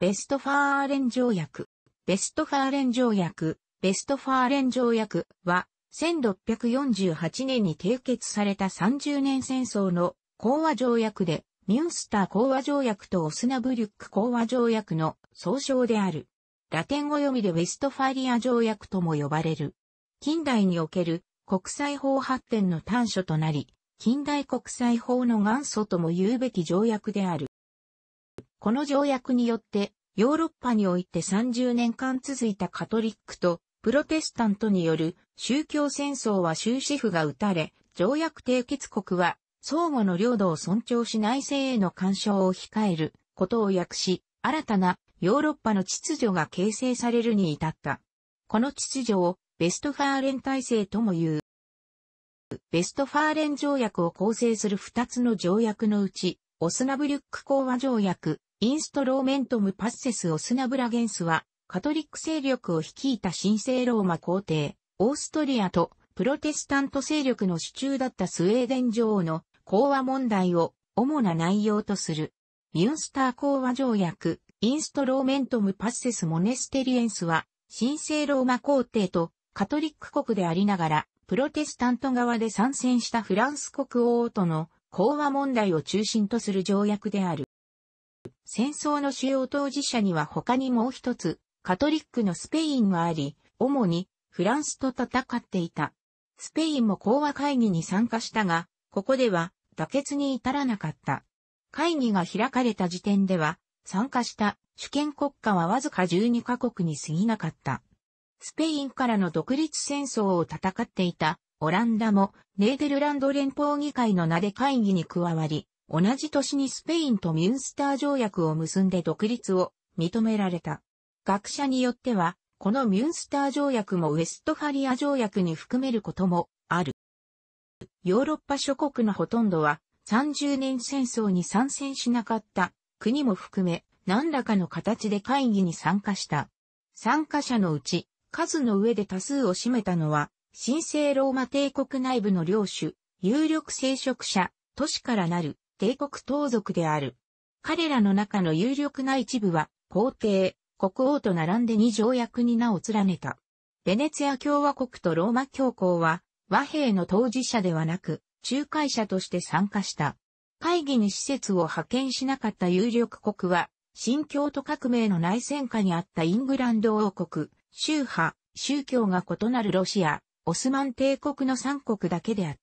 ベストファーレン条約。ベストファーレン条約、ベストファーレン条約は、1648年に締結された30年戦争の講和条約で、ミュンスター講和条約とオスナブリュック講和条約の総称である。ラテン語読みでウェストファリア条約とも呼ばれる。近代における国際法発展の端緒となり、近代国際法の元祖とも言うべき条約である。この条約によって、ヨーロッパにおいて30年間続いたカトリックとプロテスタントによる宗教戦争は終止符が打たれ、条約締結国は相互の領土を尊重し内政への干渉を控えることを訳し、新たなヨーロッパの秩序が形成されるに至った。この秩序をベストファーレン体制とも言う。ベストファーレン条約を構成する2つの条約のうち、オスナブリュック講和条約、インストローメントムパッセス・オスナブラゲンスは、カトリック勢力を率いた神聖ローマ皇帝、オーストリアとプロテスタント勢力の主中だったスウェーデン女王の講和問題を主な内容とする。ミュンスター講和条約、インストローメントムパッセス・モネステリエンスは、神聖ローマ皇帝とカトリック国でありながら、プロテスタント側で参戦したフランス国王との講和問題を中心とする条約である。戦争の主要当事者には他にもう一つ、カトリックのスペインがあり、主にフランスと戦っていた。スペインも講和会議に参加したが、ここでは妥結に至らなかった。会議が開かれた時点では、参加した主権国家はわずか12カ国に過ぎなかった。スペインからの独立戦争を戦っていたオランダもネーデルランド連邦議会の名で会議に加わり、同じ年にスペインとミュンスター条約を結んで独立を認められた。学者によっては、このミュンスター条約もウェストファリア条約に含めることもある。ヨーロッパ諸国のほとんどは30年戦争に参戦しなかった国も含め何らかの形で会議に参加した。参加者のうち数の上で多数を占めたのは神聖ローマ帝国内部の領主、有力聖職者、都市からなる帝国盗賊である。彼らの中の有力な一部は、皇帝、国王と並んで二条約に名を連ねた。ベネツィア共和国とローマ教皇は、和平の当事者ではなく、仲介者として参加した。会議に施設を派遣しなかった有力国は、新教徒革命の内戦下にあったイングランド王国、宗派、宗教が異なるロシア、オスマン帝国の三国だけであっ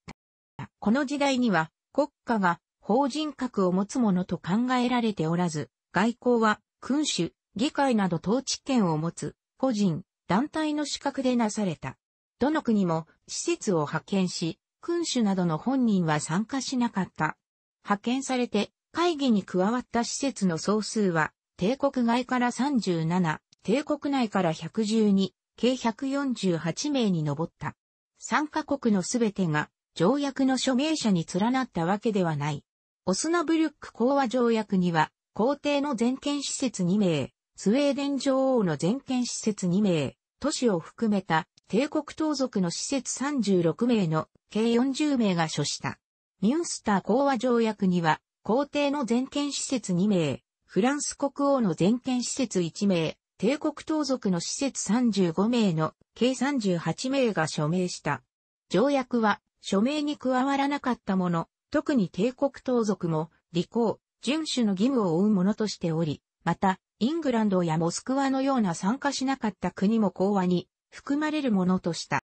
た。この時代には、国家が法人格を持つものと考えられておらず、外交は君主、議会など統治権を持つ個人、団体の資格でなされた。どの国も施設を派遣し、君主などの本人は参加しなかった。派遣されて会議に加わった施設の総数は、帝国外から37、帝国内から112、計148名に上った。参加国のすべてが条約の署名者に連なったわけではない。オスナブルック講和条約には、皇帝の全権施設2名、スウェーデン女王の全権施設2名、都市を含めた帝国盗賊の施設36名の計40名が所した。ミュンスター講和条約には、皇帝の全権施設2名、フランス国王の全権施設1名、帝国盗賊の施設35名の計38名が署名した。条約は署名に加わらなかったもの、特に帝国盗賊も、履行、遵守の義務を負うものとしており、また、イングランドやモスクワのような参加しなかった国も講和に含まれるものとした。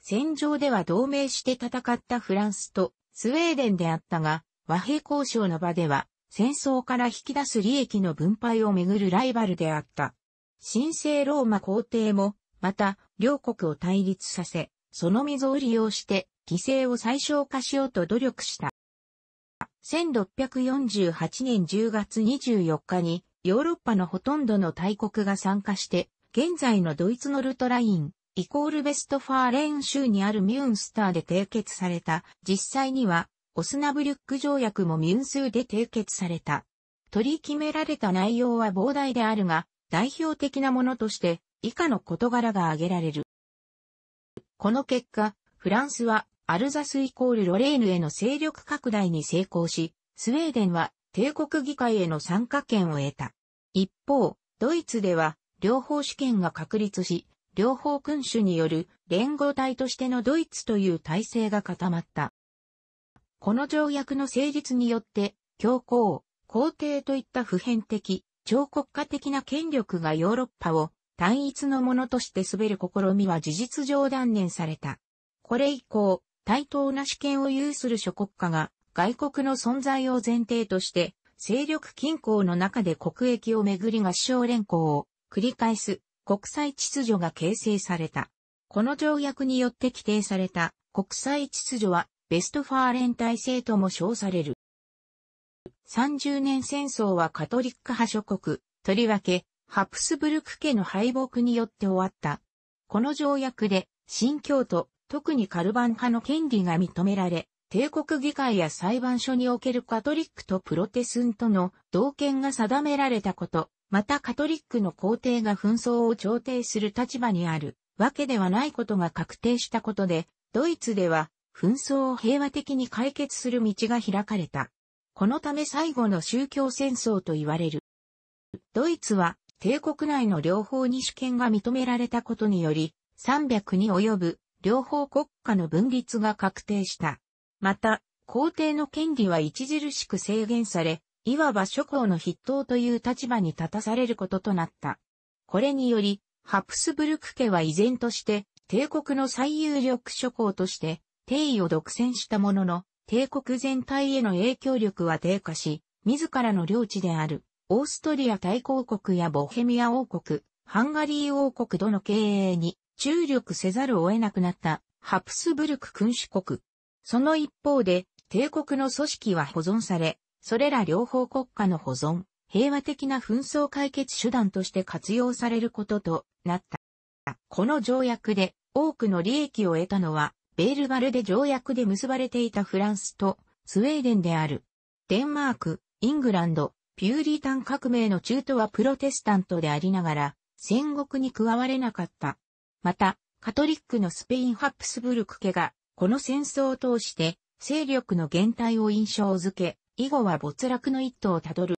戦場では同盟して戦ったフランスとスウェーデンであったが、和平交渉の場では戦争から引き出す利益の分配をめぐるライバルであった。神聖ローマ皇帝も、また両国を対立させ、その溝を利用して犠牲を最小化しようと努力した。1648年10月24日にヨーロッパのほとんどの大国が参加して、現在のドイツのルトライン、イコールベストファーレーン州にあるミュンスターで締結された、実際にはオスナブリュック条約もミュンスで締結された。取り決められた内容は膨大であるが、代表的なものとして以下の事柄が挙げられる。この結果、フランスはアルザスイコールロレーヌへの勢力拡大に成功し、スウェーデンは帝国議会への参加権を得た。一方、ドイツでは、両方主権が確立し、両方君主による連合体としてのドイツという体制が固まった。この条約の成立によって、教皇、皇帝といった普遍的、超国家的な権力がヨーロッパを単一のものとして滑る試みは事実上断念された。これ以降、対等な主権を有する諸国家が外国の存在を前提として、勢力均衡の中で国益をめぐり合唱連行を繰り返す国際秩序が形成された。この条約によって規定された国際秩序はベストファーレン体制とも称される。30年戦争はカトリック派諸国、とりわけハプスブルク家の敗北によって終わった。この条約で新教徒、特にカルバン派の権利が認められ、帝国議会や裁判所におけるカトリックとプロテスントの同権が定められたこと、またカトリックの皇帝が紛争を調停する立場にあるわけではないことが確定したことで、ドイツでは紛争を平和的に解決する道が開かれた。このため最後の宗教戦争と言われる。ドイツは帝国内の両方に主権が認められたことにより、300に及ぶ両方国家の分立が確定した。また、皇帝の権利は著しく制限され、いわば諸侯の筆頭という立場に立たされることとなった。これにより、ハプスブルク家は依然として、帝国の最有力諸侯として、帝位を独占したものの、帝国全体への影響力は低下し、自らの領地である、オーストリア大公国やボヘミア王国、ハンガリー王国との経営に注力せざるを得なくなったハプスブルク君主国。その一方で、帝国の組織は保存され、それら両方国家の保存、平和的な紛争解決手段として活用されることとなった。この条約で多くの利益を得たのは、ベールバルで条約で結ばれていたフランスとスウェーデンである。デンマーク、イングランド、ピューリータン革命の中途はプロテスタントでありながら、戦国に加われなかったまた、カトリックのスペイン・ハプスブルク家が、この戦争を通して、勢力の減退を印象づけ、以後は没落の一途をたどる。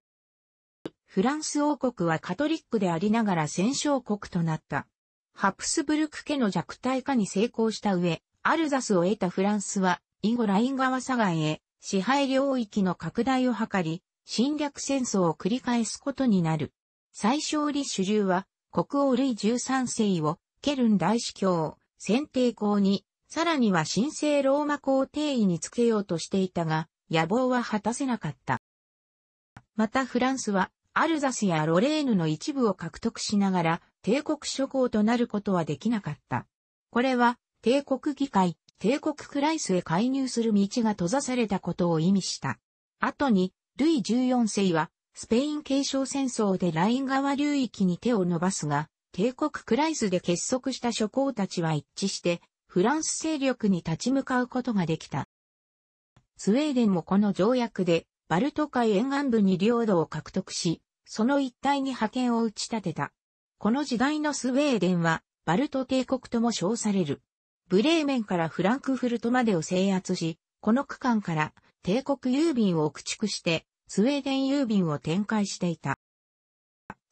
フランス王国はカトリックでありながら戦勝国となった。ハプスブルク家の弱体化に成功した上、アルザスを得たフランスは、以後ライン川左岸へ、支配領域の拡大を図り、侵略戦争を繰り返すことになる。最小利主流は、国王類13世をケルン大司教、選定校に、さらには神聖ローマ皇帝位につけようとしていたが、野望は果たせなかった。またフランスは、アルザスやロレーヌの一部を獲得しながら、帝国諸侯となることはできなかった。これは、帝国議会、帝国クライスへ介入する道が閉ざされたことを意味した。後に、ルイ14世は、スペイン継承戦争でライン川流域に手を伸ばすが、帝国クライスで結束した諸侯たちは一致して、フランス勢力に立ち向かうことができた。スウェーデンもこの条約で、バルト海沿岸部に領土を獲得し、その一帯に派遣を打ち立てた。この時代のスウェーデンは、バルト帝国とも称される。ブレーメンからフランクフルトまでを制圧し、この区間から帝国郵便を駆逐して、スウェーデン郵便を展開していた。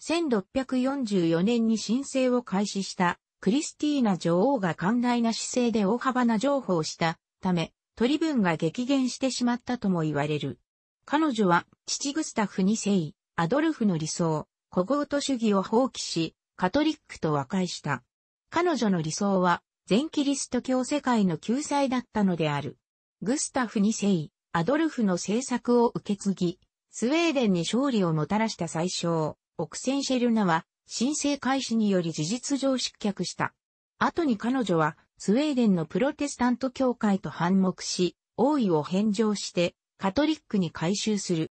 1644年に申請を開始したクリスティーナ女王が寛大な姿勢で大幅な譲歩をしたため、取り分が激減してしまったとも言われる。彼女は父グスタフ2世、アドルフの理想、古豪と主義を放棄し、カトリックと和解した。彼女の理想は、全キリスト教世界の救済だったのである。グスタフ2世、アドルフの政策を受け継ぎ、スウェーデンに勝利をもたらした最小、オクセンシェルナは申請開始により事実上失脚した。後に彼女はスウェーデンのプロテスタント教会と反目し、王位を返上してカトリックに改修する。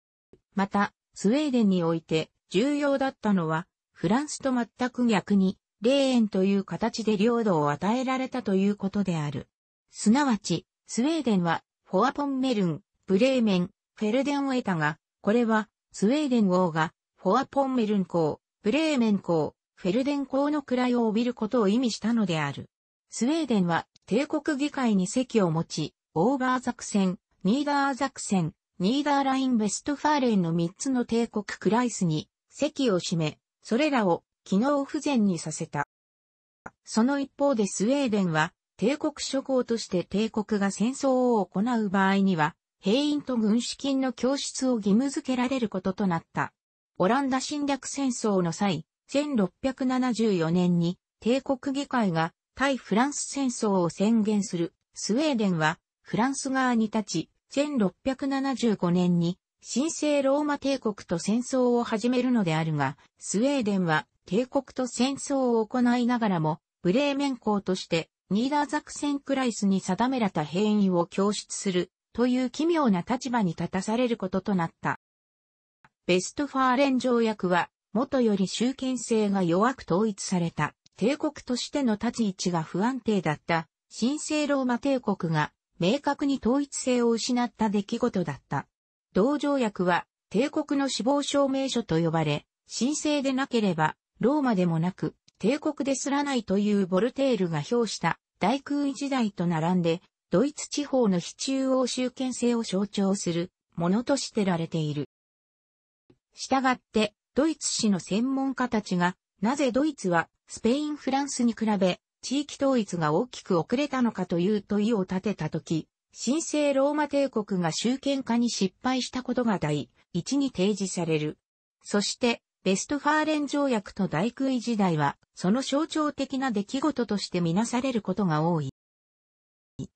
また、スウェーデンにおいて重要だったのは、フランスと全く逆に、霊園という形で領土を与えられたということである。すなわち、スウェーデンは、フォアポンメルン、ブレーメン、フェルデンを得たが、これは、スウェーデン王がフォアポンメルン港、ブレーメン港、フェルデン港の位を帯びることを意味したのである。スウェーデンは帝国議会に席を持ち、オーバーザクセン、ニーダーザクセン、ニーダーライン・ベストファーレンの3つの帝国クライスに席を占め、それらを機能不全にさせた。その一方でスウェーデンは帝国諸侯として帝国が戦争を行う場合には、兵員と軍資金の供出を義務付けられることとなった。オランダ侵略戦争の際、1674年に帝国議会が対フランス戦争を宣言するスウェーデンはフランス側に立ち、1675年に神聖ローマ帝国と戦争を始めるのであるが、スウェーデンは帝国と戦争を行いながらも、ブレーメン校としてニーダーザクセンクライスに定められた兵員を供出するという奇妙な立場に立たされることとなった。ベストファーレン条約は、元より集権性が弱く統一された、帝国としての立ち位置が不安定だった、神聖ローマ帝国が、明確に統一性を失った出来事だった。同条約は、帝国の死亡証明書と呼ばれ、神聖でなければ、ローマでもなく、帝国ですらないというボルテールが表した大空位時代と並んで、ドイツ地方の非中央集権性を象徴するものとしてられている。従って、ドイツ史の専門家たちが、なぜドイツはスペイン・フランスに比べ地域統一が大きく遅れたのかという問いを立てたとき、神聖ローマ帝国が集権化に失敗したことが第一に提示される。そして、ベストファーレン条約と大空位時代は、その象徴的な出来事としてみなされることが多い。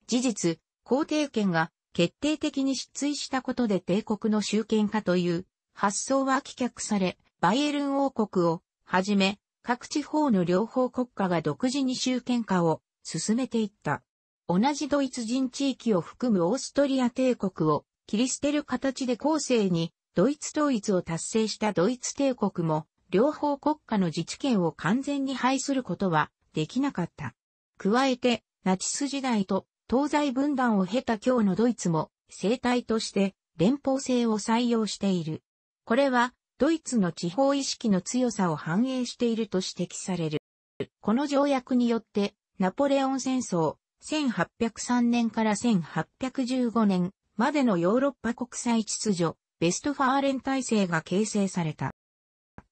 事実、皇帝権が決定的に失墜したことで帝国の集権化という発想は棄却され、バイエルン王国をはじめ、各地方の両方国家が独自に集権化を進めていった。同じドイツ人地域を含むオーストリア帝国を切り捨てる形で後世にドイツ統一を達成したドイツ帝国も両方国家の自治権を完全に廃することはできなかった。加えて、ナチス時代と東西分断を経た今日のドイツも生態として連邦制を採用している。これは、ドイツの地方意識の強さを反映していると指摘される。この条約によって、ナポレオン戦争、1803年から1815年までのヨーロッパ国際秩序、ベストファーレン体制が形成された。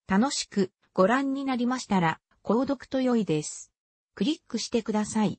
楽しくご覧になりましたら、購読と良いです。クリックしてください。